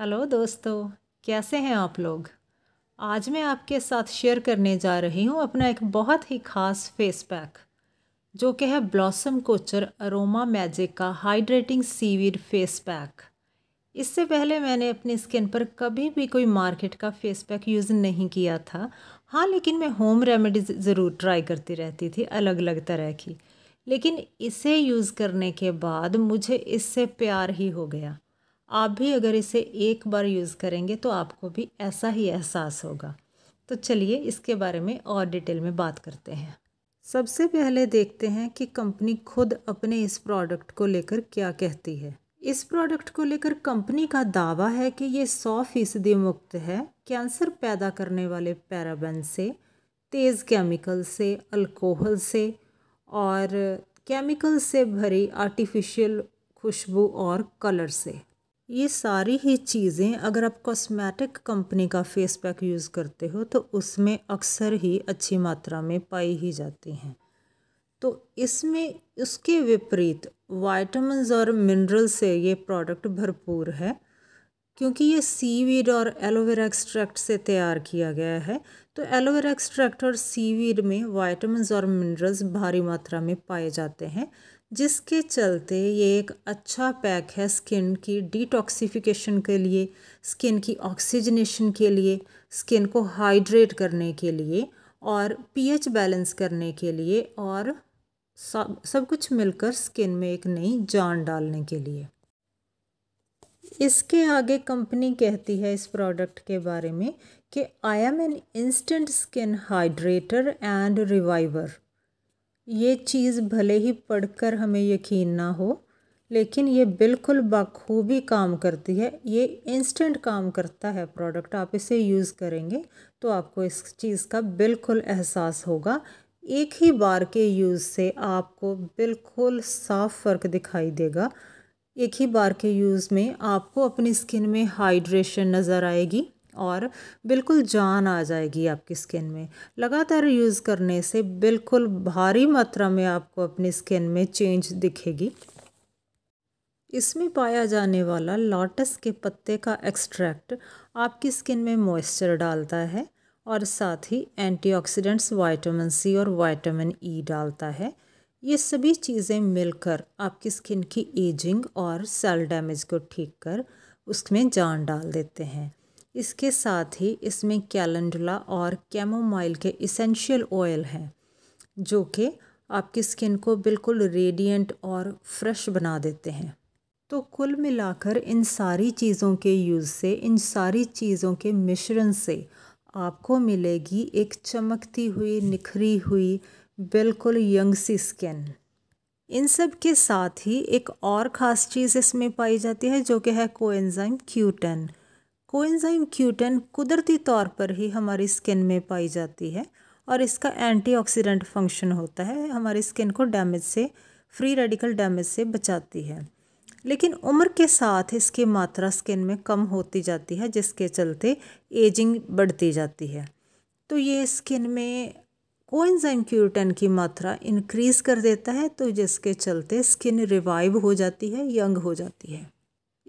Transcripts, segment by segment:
hello दोस्तों कैसे हैं आप लोग आज मैं आपके साथ शेयर करने जा रही हूँ अपना एक बहुत ही ख़ास फेस पैक जो कि है ब्लॉसम कोचर अरोमा मैजिक का हाइड्रेटिंग सीवीड फेस पैक इससे पहले मैंने अपनी स्किन पर कभी भी कोई मार्केट का फेस पैक यूज़ नहीं किया था हाँ लेकिन मैं होम रेमेडीज़ ज़रूर ट्राई करती रहती थी अलग अलग तरह की लेकिन इसे यूज़ करने के बाद मुझे इससे प्यार ही हो गया आप भी अगर इसे एक बार यूज़ करेंगे तो आपको भी ऐसा ही एहसास होगा तो चलिए इसके बारे में और डिटेल में बात करते हैं सबसे पहले देखते हैं कि कंपनी खुद अपने इस प्रोडक्ट को लेकर क्या कहती है इस प्रोडक्ट को लेकर कंपनी का दावा है कि ये सौ फीसदी मुक्त है कैंसर पैदा करने वाले पैराबन से तेज़ केमिकल से अल्कोहल से और केमिकल से भरी आर्टिफिशियल खुशबू और कलर से ये सारी ही चीज़ें अगर आप कॉस्मेटिक कंपनी का फेस पैक यूज़ करते हो तो उसमें अक्सर ही अच्छी मात्रा में पाई ही जाती हैं तो इसमें उसके विपरीत वाइटामस और मिनरल से ये प्रोडक्ट भरपूर है क्योंकि ये सीवीड और एलोवेरा एक्सट्रैक्ट से तैयार किया गया है तो एलोवेरा एक्सट्रैक्ट और सीवीड में वाइटामस और मिनरल्स भारी मात्रा में पाए जाते हैं जिसके चलते ये एक अच्छा पैक है स्किन की डिटॉक्सिफिकेशन के लिए स्किन की ऑक्सीजनेशन के लिए स्किन को हाइड्रेट करने के लिए और पीएच बैलेंस करने के लिए और सब सब कुछ मिलकर स्किन में एक नई जान डालने के लिए इसके आगे कंपनी कहती है इस प्रोडक्ट के बारे में कि I am an instant skin hydrator and reviver ये चीज़ भले ही पढ़कर हमें यकीन ना हो लेकिन ये बिल्कुल बखूबी काम करती है ये इंस्टेंट काम करता है प्रोडक्ट आप इसे यूज़ करेंगे तो आपको इस चीज़ का बिल्कुल एहसास होगा एक ही बार के यूज़ से आपको बिल्कुल साफ़ फ़र्क दिखाई देगा एक ही बार के यूज़ में आपको अपनी स्किन में हाइड्रेशन नज़र आएगी और बिल्कुल जान आ जाएगी आपकी स्किन में लगातार यूज़ करने से बिल्कुल भारी मात्रा में आपको अपनी स्किन में चेंज दिखेगी इसमें पाया जाने वाला लॉटस के पत्ते का एक्सट्रैक्ट आपकी स्किन में मॉइस्चर डालता है और साथ ही एंटीऑक्सीडेंट्स वाइटामिन सी और वाइटामिन ई e डालता है ये सभी चीज़ें मिलकर आपकी स्किन की एजिंग और सेल डैमेज को ठीक कर उसमें जान डाल देते हैं इसके साथ ही इसमें कैलेंडुला और कैमोमाइल के इसेंशियल ऑयल हैं जो कि आपकी स्किन को बिल्कुल रेडिएंट और फ्रेश बना देते हैं तो कुल मिलाकर इन सारी चीज़ों के यूज़ से इन सारी चीज़ों के मिश्रण से आपको मिलेगी एक चमकती हुई निखरी हुई बिल्कुल यंग सी स्किन इन सब के साथ ही एक और ख़ास चीज़ इसमें पाई जाती है जो कि है कोएंजाइम क्यूटन कोएंजाइम क्यूटेन कुदरती तौर पर ही हमारी स्किन में पाई जाती है और इसका एंटीऑक्सीडेंट फंक्शन होता है हमारी स्किन को डैमेज से फ्री रेडिकल डैमेज से बचाती है लेकिन उम्र के साथ इसकी मात्रा स्किन में कम होती जाती है जिसके चलते एजिंग बढ़ती जाती है तो ये स्किन में कोएंजाइम क्यूटेन की मात्रा इंक्रीज़ कर देता है तो जिसके चलते स्किन रिवाइव हो जाती है यंग हो जाती है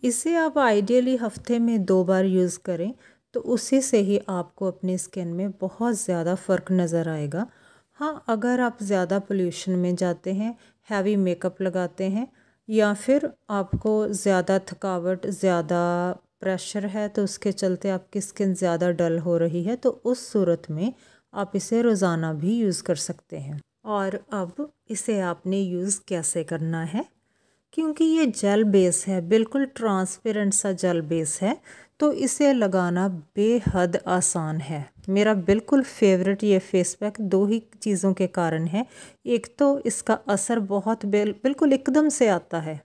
इसे आप आइडियली हफ्ते में दो बार यूज़ करें तो उसी से ही आपको अपनी स्किन में बहुत ज़्यादा फ़र्क नज़र आएगा हाँ अगर आप ज़्यादा पोल्यूशन में जाते हैं हैवी मेकअप लगाते हैं या फिर आपको ज़्यादा थकावट ज़्यादा प्रेशर है तो उसके चलते आपकी स्किन ज़्यादा डल हो रही है तो उस सूरत में आप इसे रोज़ाना भी यूज़ कर सकते हैं और अब इसे आपने यूज़ कैसे करना है क्योंकि ये जल बेस है बिल्कुल ट्रांसपेरेंट सा जल बेस है तो इसे लगाना बेहद आसान है मेरा बिल्कुल फेवरेट ये फेस पैक दो ही चीज़ों के कारण है एक तो इसका असर बहुत बिल्कुल एकदम से आता है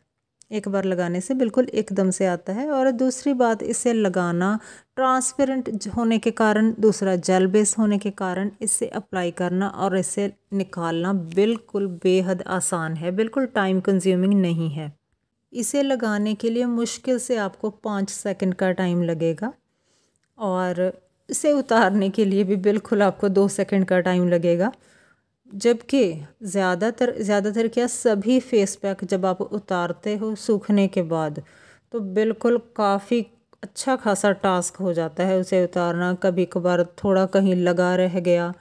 एक बार लगाने से बिल्कुल एकदम से आता है और दूसरी बात इसे लगाना ट्रांसपेरेंट होने के कारण दूसरा जेल बेस होने के कारण इसे अप्लाई करना और इसे निकालना बिल्कुल बेहद आसान है बिल्कुल टाइम कंज्यूमिंग नहीं है इसे लगाने के लिए मुश्किल से आपको पाँच सेकंड का टाइम लगेगा और इसे उतारने के लिए भी बिल्कुल आपको दो सेकंड का टाइम लगेगा जबकि ज़्यादातर ज़्यादातर क्या सभी फेस पैक जब आप उतारते हो सूखने के बाद तो बिल्कुल काफ़ी अच्छा खासा टास्क हो जाता है उसे उतारना कभी कभार थोड़ा कहीं लगा रह गया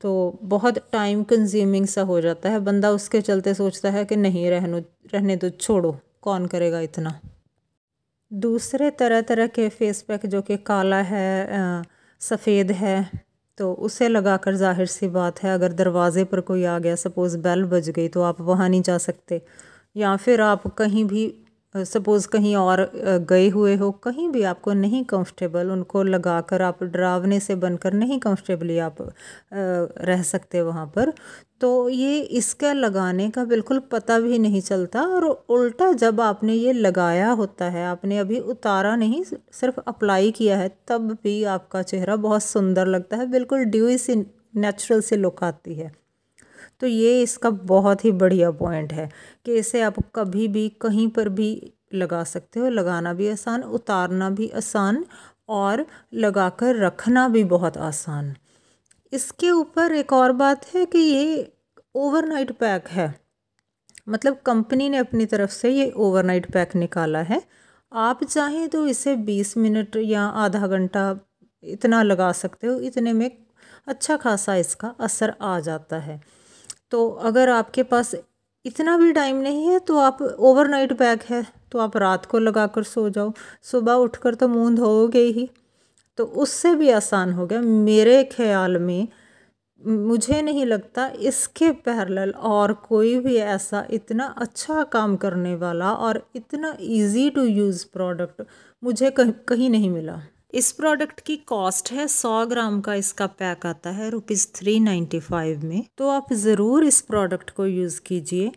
तो बहुत टाइम कंज्यूमिंग सा हो जाता है बंदा उसके चलते सोचता है कि नहीं रहनो रहने दो छोड़ो कौन करेगा इतना दूसरे तरह तरह के फेस पैक जो कि काला है सफ़ेद है तो उसे लगा कर जाहिर सी बात है अगर दरवाज़े पर कोई आ गया सपोज़ बेल बज गई तो आप वहाँ नहीं जा सकते या फिर आप कहीं भी सपोज़ कहीं और गए हुए हो कहीं भी आपको नहीं कंफर्टेबल उनको लगा कर आप डरावने से बनकर नहीं कंफर्टेबली आप रह सकते वहाँ पर तो ये इसका लगाने का बिल्कुल पता भी नहीं चलता और उल्टा जब आपने ये लगाया होता है आपने अभी उतारा नहीं सिर्फ अप्लाई किया है तब भी आपका चेहरा बहुत सुंदर लगता है बिल्कुल ड्यू सी नेचुरल से लुक आती है तो ये इसका बहुत ही बढ़िया पॉइंट है कि इसे आप कभी भी कहीं पर भी लगा सकते हो लगाना भी आसान उतारना भी आसान और लगा कर रखना भी बहुत आसान इसके ऊपर एक और बात है कि ये ओवरनाइट पैक है मतलब कंपनी ने अपनी तरफ से ये ओवरनाइट पैक निकाला है आप चाहें तो इसे 20 मिनट या आधा घंटा इतना लगा सकते हो इतने में अच्छा खासा इसका असर आ जाता है तो अगर आपके पास इतना भी टाइम नहीं है तो आप ओवरनाइट बैग है तो आप रात को लगा कर सो जाओ सुबह उठकर तो हो गई ही तो उससे भी आसान हो गया मेरे ख्याल में मुझे नहीं लगता इसके पहल और कोई भी ऐसा इतना अच्छा काम करने वाला और इतना इजी टू यूज़ प्रोडक्ट मुझे कहीं कहीं नहीं मिला इस प्रोडक्ट की कॉस्ट है सौ ग्राम का इसका पैक आता है रुपीज़ थ्री नाइन्टी फाइव में तो आप ज़रूर इस प्रोडक्ट को यूज़ कीजिए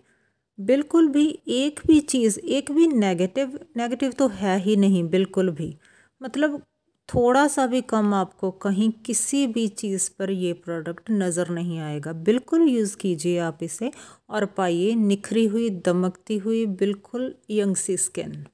बिल्कुल भी एक भी चीज़ एक भी नेगेटिव नेगेटिव तो है ही नहीं बिल्कुल भी मतलब थोड़ा सा भी कम आपको कहीं किसी भी चीज़ पर ये प्रोडक्ट नज़र नहीं आएगा बिल्कुल यूज़ कीजिए आप इसे और पाइए निखरी हुई दमकती हुई बिल्कुल यंग सी स्किन